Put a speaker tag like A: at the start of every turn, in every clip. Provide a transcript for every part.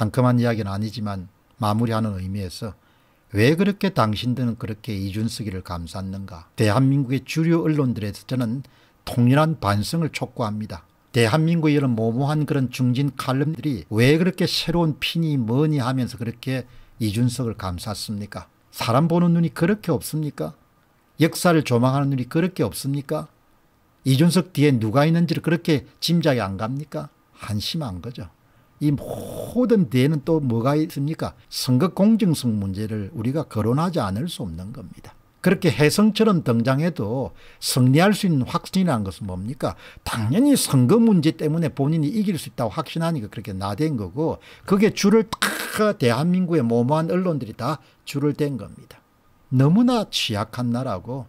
A: 상큼한 이야기는 아니지만 마무리하는 의미에서 왜 그렇게 당신들은 그렇게 이준석이를 감쌌는가. 대한민국의 주류 언론들에서 저는 통일한 반성을 촉구합니다. 대한민국의 이런 모모한 그런 중진 칼럼들이 왜 그렇게 새로운 핀이 뭐니 하면서 그렇게 이준석을 감쌌습니까? 사람 보는 눈이 그렇게 없습니까? 역사를 조망하는 눈이 그렇게 없습니까? 이준석 뒤에 누가 있는지를 그렇게 짐작이 안 갑니까? 한심한 거죠. 이 모든 데는또 뭐가 있습니까? 선거 공정성 문제를 우리가 거론하지 않을 수 없는 겁니다. 그렇게 해성처럼 등장해도 승리할 수 있는 확신이라는 것은 뭡니까? 당연히 선거 문제 때문에 본인이 이길 수 있다고 확신하니까 그렇게 나댄 거고 그게 줄을 다 대한민국의 모모한 언론들이 다 줄을 댄 겁니다. 너무나 취약한 나라고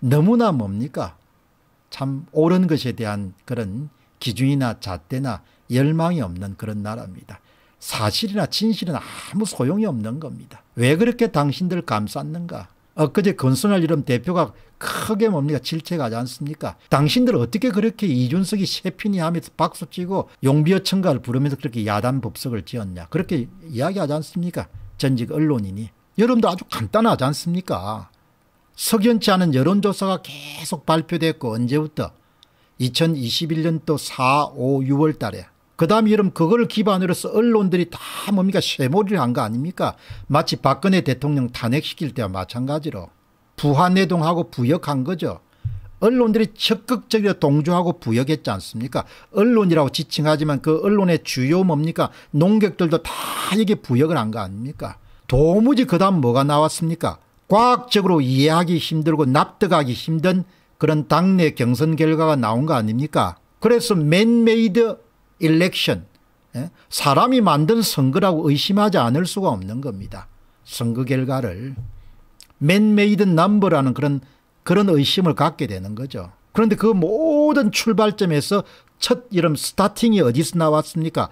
A: 너무나 뭡니까? 참 옳은 것에 대한 그런 기준이나 잣대나 열망이 없는 그런 나라입니다. 사실이나 진실은 아무 소용이 없는 겁니다. 왜 그렇게 당신들 감쌌는가? 엊그제 건설할 이름 대표가 크게 뭡니까 질책하지 않습니까? 당신들 어떻게 그렇게 이준석이 셰피니 하면서 박수치고 용비어 청가를 부르면서 그렇게 야단 법석을 지었냐 그렇게 이야기하지 않습니까? 전직 언론인이. 여러분도 아주 간단하지 않습니까? 석연치 않은 여론조사가 계속 발표됐고 언제부터 2021년도 4, 5, 6월 달에 그 다음에 여러분 그걸 기반으로 서 언론들이 다 뭡니까 쇠몰이를 한 거 아닙니까? 마치 박근혜 대통령 탄핵시킬 때와 마찬가지로 부한내동하고 부역한 거죠. 언론들이 적극적으로 동조하고 부역했지 않습니까? 언론이라고 지칭하지만 그 언론의 주요 뭡니까? 농객들도 다 이게 부역을 한 거 아닙니까? 도무지 그 다음 뭐가 나왔습니까? 과학적으로 이해하기 힘들고 납득하기 힘든 그런 당내 경선 결과가 나온 거 아닙니까? 그래서 맨메이드 일렉션 예? 사람이 만든 선거라고 의심하지 않을 수가 없는 겁니다. 선거 결과를 맨메이드 남버라는 그런 그런 의심을 갖게 되는 거죠. 그런데 그 모든 출발점에서 첫 이름 스타팅이 어디서 나왔습니까?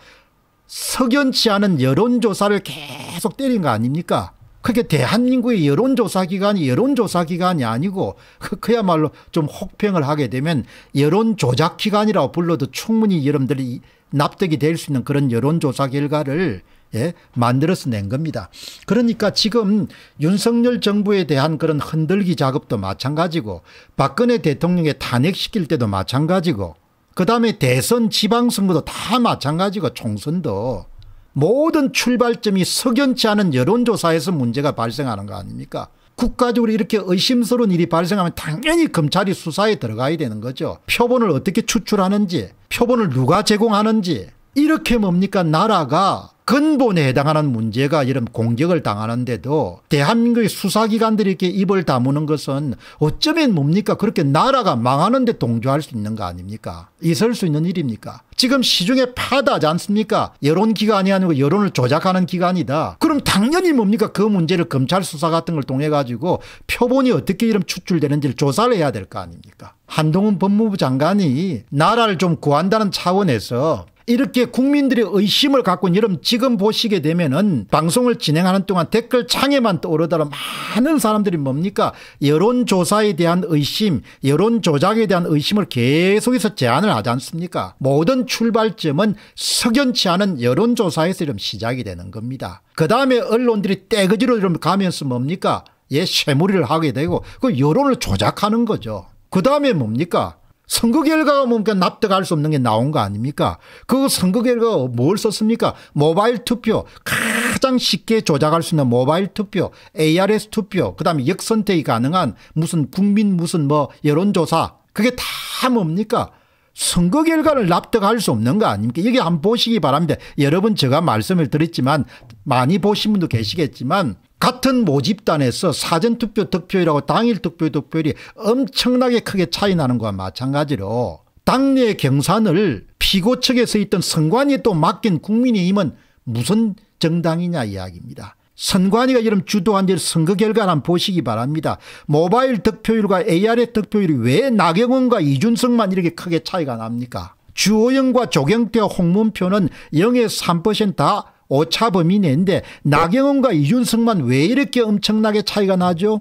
A: 석연치 않은 여론조사를 계속 때린 거 아닙니까? 그게 대한민국의 여론조사기관이 여론조사기관이 아니고 그, 그야말로 좀 혹평을 하게 되면 여론조작기관이라고 불러도 충분히 여러분들이 납득이 될 수 있는 그런 여론조사 결과를 예, 만들어서 낸 겁니다. 그러니까 지금 윤석열 정부에 대한 그런 흔들기 작업도 마찬가지고 박근혜 대통령의 탄핵시킬 때도 마찬가지고 그다음에 대선 지방선거도 다 마찬가지고 총선도 모든 출발점이 석연치 않은 여론조사에서 문제가 발생하는 거 아닙니까 국가적으로 이렇게 의심스러운 일이 발생하면 당연히 검찰이 수사에 들어가야 되는 거죠. 표본을 어떻게 추출하는지 표본을 누가 제공하는지 이렇게 뭡니까 나라가 근본에 해당하는 문제가 이런 공격을 당하는데도 대한민국의 수사기관들이 이렇게 입을 다무는 것은 어쩌면 뭡니까 그렇게 나라가 망하는 데 동조할 수 있는 거 아닙니까 있을 수 있는 일입니까 지금 시중에 파다지 하 않습니까 여론기관이 아니고 여론을 조작하는 기관이다 그럼 당연히 뭡니까 그 문제를 검찰 수사 같은 걸 통해 가지고 표본이 어떻게 이런 추출되는지를 조사를 해야 될 거 아닙니까 한동훈 법무부 장관이 나라를 좀 구한다는 차원에서 이렇게 국민들의 의심을 갖고 여러분 지금 보시게 되면은 방송을 진행하는 동안 댓글 창에만 떠오르더가 많은 사람들이 뭡니까 여론조사에 대한 의심 여론조작에 대한 의심을 계속해서 제안을 하지 않습니까 모든 출발점은 석연치 않은 여론조사에서 이런 시작이 되는 겁니다 그 다음에 언론들이 떼거지로 이런 가면서 뭡니까 예 쇠무리를 하게 되고 그 여론을 조작하는 거죠 그 다음에 뭡니까 선거 결과가 뭡니까 납득할 수 없는 게 나온 거 아닙니까 그 선거 결과가 뭘 썼습니까 모바일 투표 가장 쉽게 조작할 수 있는 모바일 투표 ARS 투표 그다음에 역선택이 가능한 무슨 국민 무슨 뭐 여론조사 그게 다 뭡니까 선거 결과를 납득할 수 없는 거 아닙니까 여기 한번 보시기 바랍니다 여러분 제가 말씀을 드렸지만 많이 보신 분도 계시겠지만 같은 모집단에서 사전투표 득표율하고 당일 투표 득표율이 엄청나게 크게 차이 나는 것과 마찬가지로 당내 경산을 피고 측에서 있던 선관위에 또 맡긴 국민의힘은 무슨 정당이냐 이야기입니다. 선관위가 이런 주도한 일 선거 결과를 한번 보시기 바랍니다. 모바일 득표율과 AR의 득표율이 왜 나경원과 이준석만 이렇게 크게 차이가 납니까? 주호영과 조경태 홍문표는 0에서 3%다 오차 범위 내인데 나경원과 이준석만 왜 이렇게 엄청나게 차이가 나죠?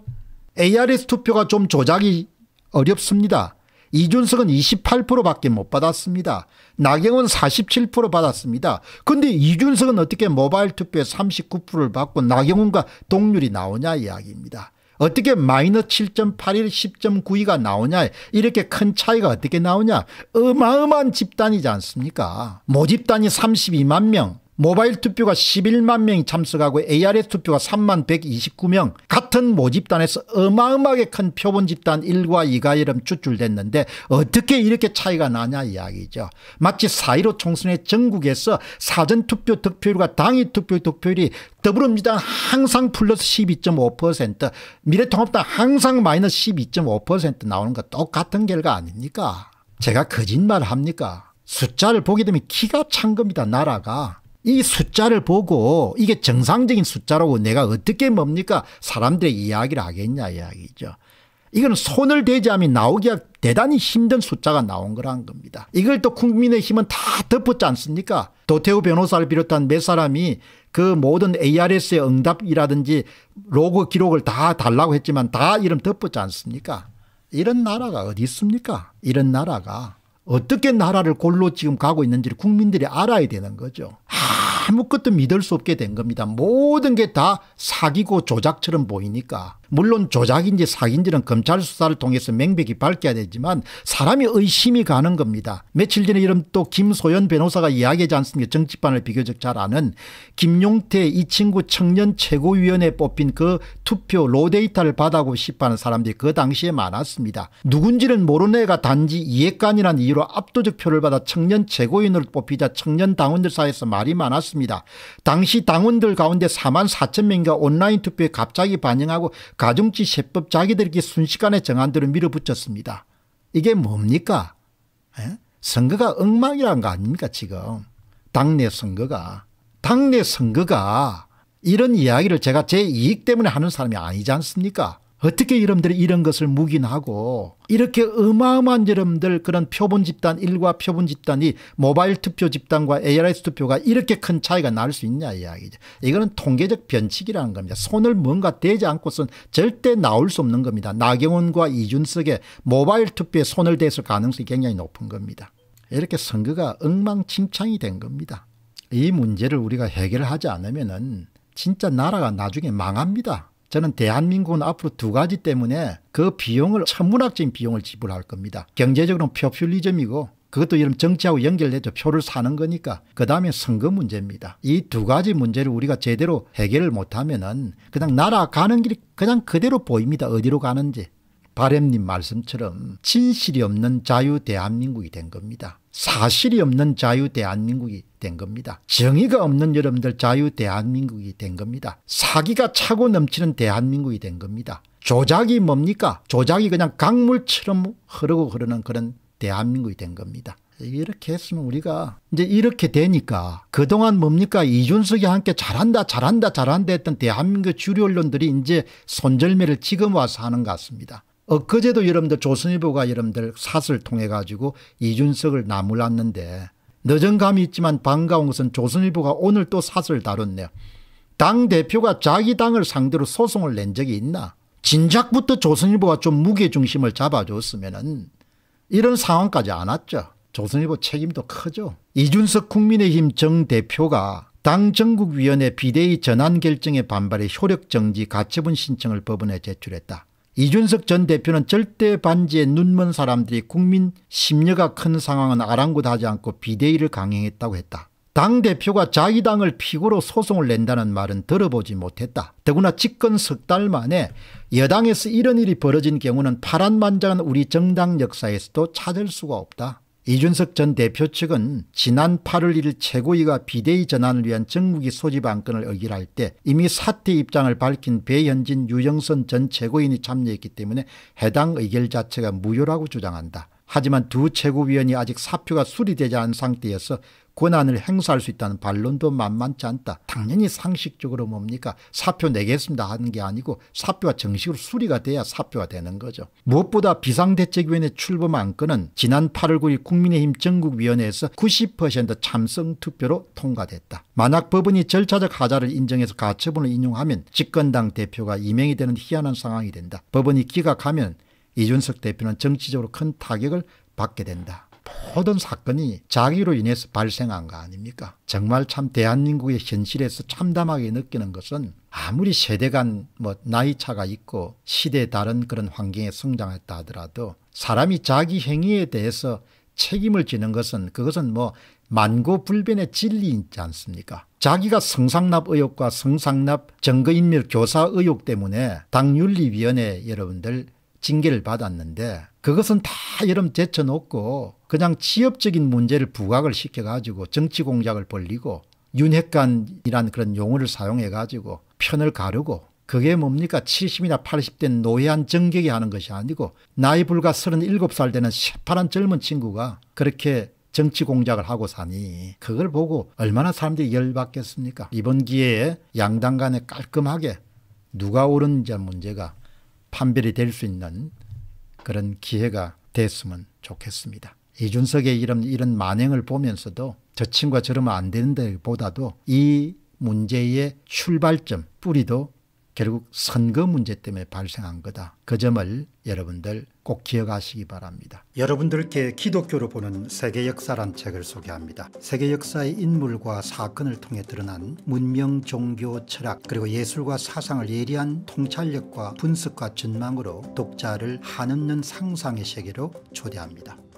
A: ARS 투표가 좀 조작이 어렵습니다. 이준석은 28%밖에 못 받았습니다. 나경원 47% 받았습니다. 근데 이준석은 어떻게 모바일 투표에 39%를 받고 나경원과 동률이 나오냐 이야기입니다. 어떻게 마이너스 7.81, 10.92가 나오냐 이렇게 큰 차이가 어떻게 나오냐 어마어마한 집단이지 않습니까 모집단이 32만 명 모바일 투표가 11만 명이 참석하고 ARS 투표가 3만 129명 같은 모집단에서 어마어마하게 큰 표본 집단 1과 2가 이름 추출됐는데 어떻게 이렇게 차이가 나냐 이야기죠. 마치 4.15 총선의 전국에서 사전투표 득표율과 당일 투표 득표율이 더불어민주당 항상 플러스 12.5% 미래통합당 항상 마이너스 12.5% 나오는 것 똑같은 결과 아닙니까? 제가 거짓말 합니까? 숫자를 보게 되면 키가 찬 겁니다. 나라가. 이 숫자를 보고 이게 정상적인 숫자라고 내가 어떻게 뭡니까 사람들의 이야기를 하겠냐 이야기죠. 이거는 손을 대자함면 나오기가 대단히 힘든 숫자가 나온 거란 겁니다. 이걸 또 국민의힘은 다 덮었지 않습니까? 도태우 변호사를 비롯한 몇 사람이 그 모든 ARS의 응답이라든지 로그 기록을 다 달라고 했지만 다 이름 덮었지 않습니까? 이런 나라가 어디 있습니까? 이런 나라가. 어떻게 나라를 골로 지금 가고 있는지를 국민들이 알아야 되는 거죠. 아무것도 믿을 수 없게 된 겁니다. 모든 게 다 사기고 조작처럼 보이니까. 물론 조작인지 사기인지는 검찰 수사를 통해서 맹백히 밝혀야 되지만 사람이 의심이 가는 겁니다. 며칠 전에 이런 또 김소연 변호사가 이야기하지 않습니까 정치판을 비교적 잘 아는 김용태 이 친구 청년 최고위원회 뽑힌 그 투표 로데이터를 받아고 싶어하는 사람들이 그 당시에 많았습니다. 누군지는 모르는 애가 단지 이해관이라는 이유로 압도적 표를 받아 청년 최고위원으로 뽑히자 청년 당원들 사이에서 말이 많았습니다. 당시 당원들 가운데 4만 4천 명이 온라인 투표에 갑자기 반영하고 가중치 세법 자기들끼리 순식간에 정한대로 밀어붙였습니다. 이게 뭡니까? 에? 선거가 엉망이란 거 아닙니까 지금 당내 선거가 당내 선거가 이런 이야기를 제가 제 이익 때문에 하는 사람이 아니지 않습니까? 어떻게 여러분들이 이런 것을 묵인하고 이렇게 어마어마한 여러분들 그런 표본 집단 1과 표본 집단이 모바일 투표 집단과 ARS 투표가 이렇게 큰 차이가 날 수 있냐 이야기죠. 이거는 통계적 변칙이라는 겁니다. 손을 뭔가 대지 않고선 절대 나올 수 없는 겁니다. 나경원과 이준석의 모바일 투표에 손을 댔을 가능성이 굉장히 높은 겁니다. 이렇게 선거가 엉망진창이 된 겁니다. 이 문제를 우리가 해결하지 않으면 은 진짜 나라가 나중에 망합니다. 저는 대한민국은 앞으로 두 가지 때문에 그 비용을 천문학적인 비용을 지불할 겁니다. 경제적으로는 표퓰리즘이고 그것도 이런 정치하고 연결되서 표를 사는 거니까. 그 다음에 선거 문제입니다. 이 두 가지 문제를 우리가 제대로 해결을 못하면은 그냥 나라 가는 길이 그냥 그대로 보입니다. 어디로 가는지. 바램님 말씀처럼 진실이 없는 자유대한민국이 된 겁니다. 사실이 없는 자유대한민국이 된 겁니다. 정의가 없는 여러분들 자유대한민국이 된 겁니다. 사기가 차고 넘치는 대한민국이 된 겁니다. 조작이 뭡니까? 조작이 그냥 강물처럼 흐르고 흐르는 그런 대한민국이 된 겁니다. 이렇게 했으면 우리가 이제 이렇게 되니까 그동안 뭡니까 이준석이 함께 잘한다 잘한다 잘한다 했던 대한민국 주류 언론들이 이제 손절매를 지금 와서 하는 것 같습니다. 엊그제도 여러분들 조선일보가 여러분들 사설 통해 가지고 이준석을 나무랐는데 늦은 감이 있지만 반가운 것은 조선일보가 오늘 또 사설 다뤘네요. 당대표가 자기 당을 상대로 소송을 낸 적이 있나 진작부터 조선일보가 좀 무게중심을 잡아줬으면 은 이런 상황까지 안 왔죠. 조선일보 책임도 크죠. 이준석 국민의힘 정 대표가 당 전국위원회 비대위 전환 결정에 반발해 효력정지 가처분 신청을 법원에 제출했다. 이준석 전 대표는 절대 반지에 눈먼 사람들이 국민 심려가 큰 상황은 아랑곳하지 않고 비대위를 강행했다고 했다. 당대표가 자기 당을 피고로 소송을 낸다는 말은 들어보지 못했다. 더구나 집권 석 달 만에 여당에서 이런 일이 벌어진 경우는 파란만장한 우리 정당 역사에서도 찾을 수가 없다. 이준석 전 대표 측은 지난 8월 1일 최고위가 비대위 전환을 위한 정무기 소집 안건을 의결할 때 이미 사퇴 입장을 밝힌 배현진 유영선 전 최고인이 참여했기 때문에 해당 의결 자체가 무효라고 주장한다. 하지만 두 최고위원이 아직 사표가 수리되지 않은 상태에서 권한을 행사할 수 있다는 반론도 만만치 않다. 당연히 상식적으로 뭡니까 사표 내겠습니다 하는 게 아니고 사표가 정식으로 수리가 돼야 사표가 되는 거죠. 무엇보다 비상대책위원회 출범 안건은 지난 8월 9일 국민의힘 전국위원회에서 90% 참성 투표로 통과됐다. 만약 법원이 절차적 하자를 인정해서 가처분을 인용하면 집권당 대표가 임명이 되는 희한한 상황이 된다. 법원이 기각하면 이준석 대표는 정치적으로 큰 타격을 받게 된다. 모든 사건이 자기로 인해서 발생한 거 아닙니까? 정말 참 대한민국의 현실에서 참담하게 느끼는 것은 아무리 세대 간뭐 나이 차가 있고 시대 다른 그런 환경에 성장했다 하더라도 사람이 자기 행위에 대해서 책임을 지는 것은 그것은 뭐 만고불변의 진리이지 않습니까? 자기가 성상납 의혹과 성상납 정거인멸 교사 의혹 때문에 당윤리위원회 여러분들 징계를 받았는데 그것은 다 여름 제쳐놓고 그냥 취업적인 문제를 부각을 시켜가지고 정치 공작을 벌리고 윤핵관이란 그런 용어를 사용해가지고 편을 가르고 그게 뭡니까 70이나 8 0대 노예한 정객이 하는 것이 아니고 나이 불과 37살 되는 새파란 젊은 친구가 그렇게 정치 공작을 하고 사니 그걸 보고 얼마나 사람들이 열받겠습니까 이번 기회에 양당 간에 깔끔하게 누가 옳은지 문제가 판별이 될 수 있는 그런 기회가 됐으면 좋겠습니다. 이준석의 이런, 이런 만행을 보면서도 저 친구가 저러면 안 되는데 보다도 이 문제의 출발점, 뿌리도 결국 선거 문제 때문에 발생한 거다. 그 점을 여러분들 꼭 기억하시기 바랍니다. 여러분들께 기독교로 보는 세계 역사란 책을 소개합니다. 세계 역사의 인물과 사건을 통해 드러난 문명, 종교, 철학 그리고 예술과 사상을 예리한 통찰력과 분석과 전망으로 독자를 한없는 상상의 세계로 초대합니다.